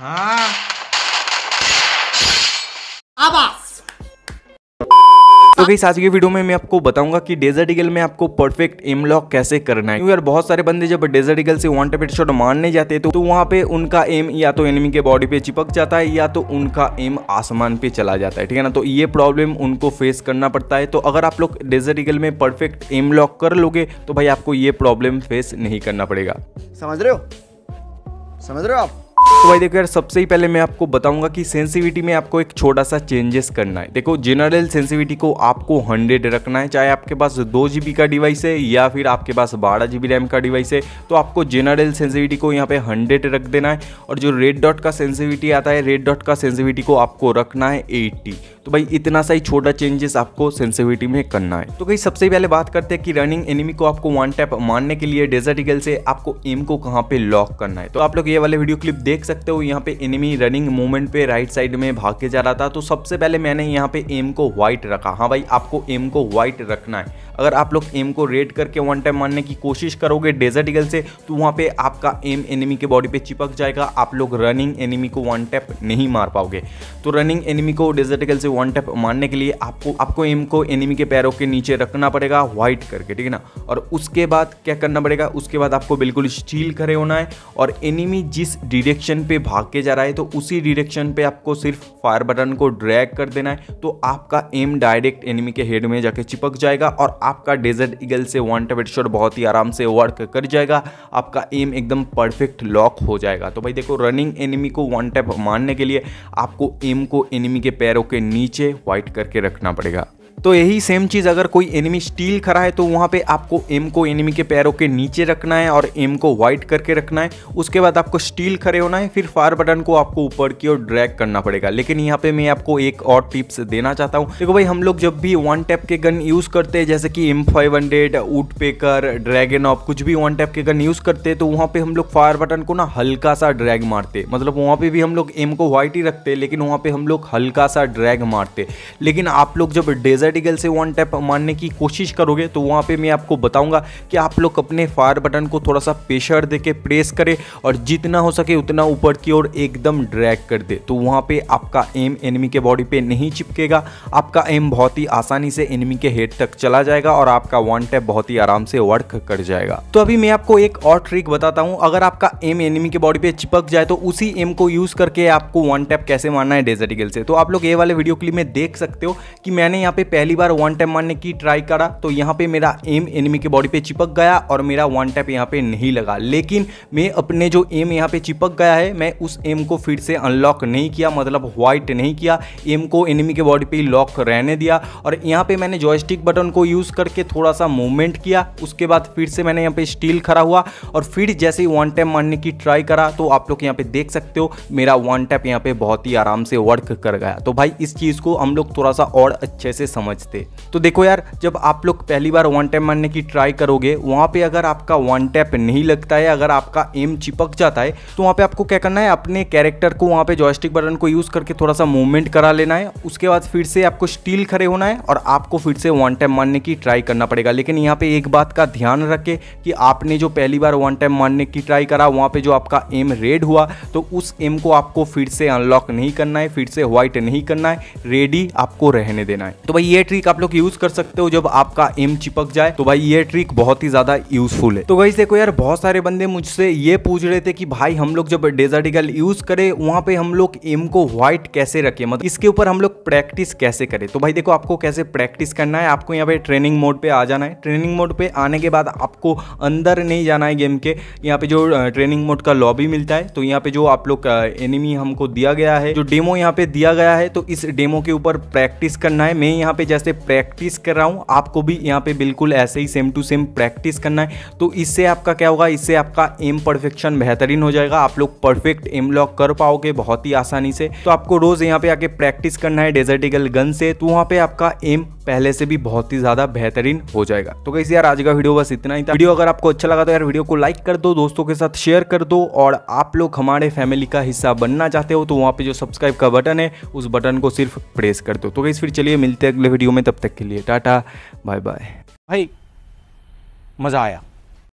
हाँ आवाज तो गई आज की वीडियो में मैं आपको बताऊंगा कि डेजर्ट ईगल में आपको परफेक्ट एम लॉक कैसे करना है क्योंकि यार बहुत सारे बंदे जब डेजर्ट ईगल से वन टेपेड शॉट मारने जाते हैं तो, तो वहां पे उनका एम या तो एनिमी के बॉडी पे चिपक जाता है या तो उनका एम आसमान पे चला जाता है ठीक है ना तो ये प्रॉब्लम उनको फेस करना पड़ता है तो अगर आप लोग डेजर्ट ईगल में परफेक्ट एम लॉक कर लोगे तो भाई आपको ये प्रॉब्लम फेस नहीं करना पड़ेगा समझ रहे हो समझ रहे हो आप तो भाई देखो यार सबसे ही पहले मैं आपको बताऊंगा कि सेंसिविटी में आपको एक छोटा सा चेंजेस करना है देखो जनरल सेंसिविटी को आपको 100 रखना है चाहे आपके पास दो जी का डिवाइस है या फिर आपके पास बारह जी रैम का डिवाइस है तो आपको जनरल सेंसिविटी को यहाँ पे 100 रख देना है और जो रेड डॉट का सेंसिविटी आता है रेड डॉट का सेंसिविटी को आपको रखना है एट्टी तो भाई इतना सा ही छोटा चेंजेस आपको सेंसिविटी में करना है तो भाई सबसे पहले बात करते हैं कि रनिंग एनिमी को आपको वन टैप मारने के लिए डेजर्ट इगल से आपको एम को कहाँ पे लॉक करना है तो आप लोग ये वाले वीडियो क्लिप देख सकते हो यहाँ पे एनिमी रनिंग मूवमेंट पे राइट साइड में भाग के जा रहा था तो सबसे पहले मैंने यहाँ पे एम को व्हाइट रखा हाँ भाई आपको एम को व्हाइट रखना है अगर आप लोग एम को रेड करके वन टाइम मारने की कोशिश करोगे डेजर्ट ईगल से तो वहाँ पे आपका एम एनिमी के बॉडी पे चिपक जाएगा आप लोग रनिंग एनिमी को वन टैप नहीं मार पाओगे तो रनिंग एनिमी को डेजर्ट ईगल से वन टैप मारने के लिए आपको आपको एम को एनिमी के पैरों के नीचे रखना पड़ेगा व्हाइट करके ठीक है ना और उसके बाद क्या करना पड़ेगा उसके बाद आपको बिल्कुल स्टील खड़े होना है और एनिमी जिस डिरेक्शन पर भाग के जा रहा है तो उसी डिरेक्शन पर आपको सिर्फ फायर बटन को ड्रैग कर देना है तो आपका एम डायरेक्ट एनिमी के हेड में जाके चिपक जाएगा और आपका डेजर्ट ईगल से वन टेबेट शॉट बहुत ही आराम से वर्क कर जाएगा आपका एम एकदम परफेक्ट लॉक हो जाएगा तो भाई देखो रनिंग एनिमी को वन टैप मारने के लिए आपको एम को एनिमी के पैरों के नीचे वाइट करके रखना पड़ेगा तो यही सेम चीज़ अगर कोई एनिमी स्टील खड़ा है तो वहां पे आपको एम को एनिमी के पैरों के नीचे रखना है और एम को वाइट करके रखना है उसके बाद आपको स्टील खड़े होना है फिर फायर बटन को आपको ऊपर की ओर ड्रैग करना पड़ेगा लेकिन यहाँ पे मैं आपको एक और टिप्स देना चाहता हूँ देखो भाई हम लोग जब भी वन टैप के गन यूज़ करते हैं जैसे कि M five hundred woodpecker Dragunov कुछ भी वन टैप के गन यूज़ करते हैं तो वहाँ पे हम लोग फायर बटन को ना हल्का सा ड्रैग मारते मतलब वहाँ पे भी हम लोग एम को व्हाइट ही रखते लेकिन वहाँ पे हम लोग हल्का सा ड्रैग मारते लेकिन आप लोग जब डेजर जेडिगल से वन टैप मारने की कोशिश करोगे तो वहाँ पे मैं आपको बताऊँगा कि आप लोग अपने फायर बटन को थोड़ा सा प्रेशर दे के प्रेस करें और जितना हो सके उतना ऊपर की ओर एकदम ड्रैग कर दे तो वहाँ पे आपका एम एनिमी के बॉडी पे नहीं चिपकेगा आपका एम बहुत ही आसानी से एनिमी के हेड तक चला जाएगा और आपका वन टैप बहुत ही आराम से वर्क कर जाएगा तो अभी मैं आपको एक और ट्रिक बताता हूँ अगर आपका एम एनिमी के बॉडी पे चिपक जाए तो उसी एम को यूज़ करके आपको वन टैप कैसे मारना है डेजर्टिगल से तो आप लोग ये वाले वीडियो क्लिप में देख सकते हो कि मैंने यहाँ पे पहली बार वन टैप मारने की ट्राई करा तो यहाँ पे मेरा एम एनिमी के बॉडी पे चिपक गया और मेरा वन टैप यहाँ पे नहीं लगा लेकिन मैं अपने जो एम यहाँ पे चिपक गया है मैं उस एम को फिर से अनलॉक नहीं किया मतलब व्हाइट नहीं किया एम को एनिमी के बॉडी पे लॉक रहने दिया और यहाँ पे मैंने जॉयस्टिक बटन को यूज़ करके थोड़ा सा मूवमेंट किया उसके बाद फिर से मैंने यहाँ पे स्टील खड़ा हुआ और फिर जैसे ही वन टैप मारने की ट्राई करा तो आप लोग यहाँ पे देख सकते हो मेरा वन टैप यहाँ पे बहुत ही आराम से वर्क कर गया तो भाई इस चीज़ को हम लोग थोड़ा सा और अच्छे से समझ समझते तो देखो यार जब आप लोग पहली बार वन टैप मारने की ट्राई करोगे वहाँ पे अगर आपका वन टैप नहीं लगता है अगर आपका एम चिपक जाता है तो वहाँ पे आपको क्या करना है अपने कैरेक्टर को वहाँ पे जॉयस्टिक बटन को यूज़ करके थोड़ा सा मूवमेंट करा लेना है उसके बाद फिर से आपको स्टील खड़े होना है और आपको फिर से वन टैप मारने की ट्राई करना पड़ेगा लेकिन यहाँ पर एक बात का ध्यान रखें कि आपने जो पहली बार वन टैप मारने की ट्राई करा वहाँ पर जो आपका एम रेड हुआ तो उस एम को आपको फिर से अनलॉक नहीं करना है फिर से व्हाइट नहीं करना है रेडी आपको रहने देना है तो भाई ये ये ट्रिक आप लोग यूज कर सकते हो जब आपका एम चिपक जाए तो भाई ये ट्रिक बहुत ही ज्यादा यूजफुल है तो वही देखो यार बहुत सारे बंदे मुझसे ये पूछ रहे थे कि भाई हम लोग जब डेजर्ट यूज करे वहां पे हम लोग एम को व्हाइट कैसे रखे मतलब इसके ऊपर हम लोग प्रैक्टिस कैसे करें तो भाई देखो आपको कैसे प्रैक्टिस करना है आपको यहाँ पे ट्रेनिंग मोड पे आ जाना है ट्रेनिंग मोड पे आने के बाद आपको अंदर नहीं जाना है गेम के यहाँ पे जो ट्रेनिंग मोड का लॉबी मिलता है तो यहाँ पे जो आप लोग एनिमी हमको दिया गया है जो डेमो यहाँ पे दिया गया है तो इस डेमो के ऊपर प्रैक्टिस करना है मैं यहाँ पे जैसे प्रैक्टिस कर रहा हूँ आपको भी यहाँ पे बिल्कुल ऐसे ही सेम टू सेम प्रैक्टिस करना है तो इससे आपका क्या होगा इससे आपका एम परफेक्शन बेहतरीन हो जाएगा आप लोग परफेक्ट एम लॉक कर पाओगे बहुत ही आसानी से तो आपको रोज़ यहाँ पे आके प्रैक्टिस करना है डेजर्टिकल गन से तो वहाँ पे आपका एम पहले से भी बहुत ही ज़्यादा बेहतरीन हो जाएगा तो कैसे यार आज का वीडियो बस इतना ही था वीडियो अगर आपको अच्छा लगा तो यार वीडियो को लाइक कर दो दोस्तों के साथ शेयर कर दो और आप लोग हमारे फैमिली का हिस्सा बनना चाहते हो तो वहाँ पे जो सब्सक्राइब का बटन है उस बटन को सिर्फ प्रेस कर दो तो कैसे फिर चलिए मिलते हैं अगले वीडियो में तब तक के लिए टाटा बाय बाय भाई मज़ा आया